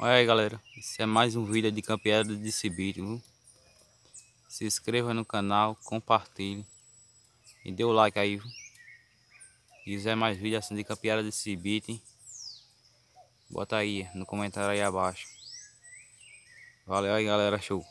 Olha aí galera, esse é mais um vídeo de Campeada de Sibítio. Se inscreva no canal, compartilhe e dê o like aí. Se quiser mais vídeos assim de Campeada de Sibítio, bota aí no comentário aí abaixo. Valeu aí galera, show!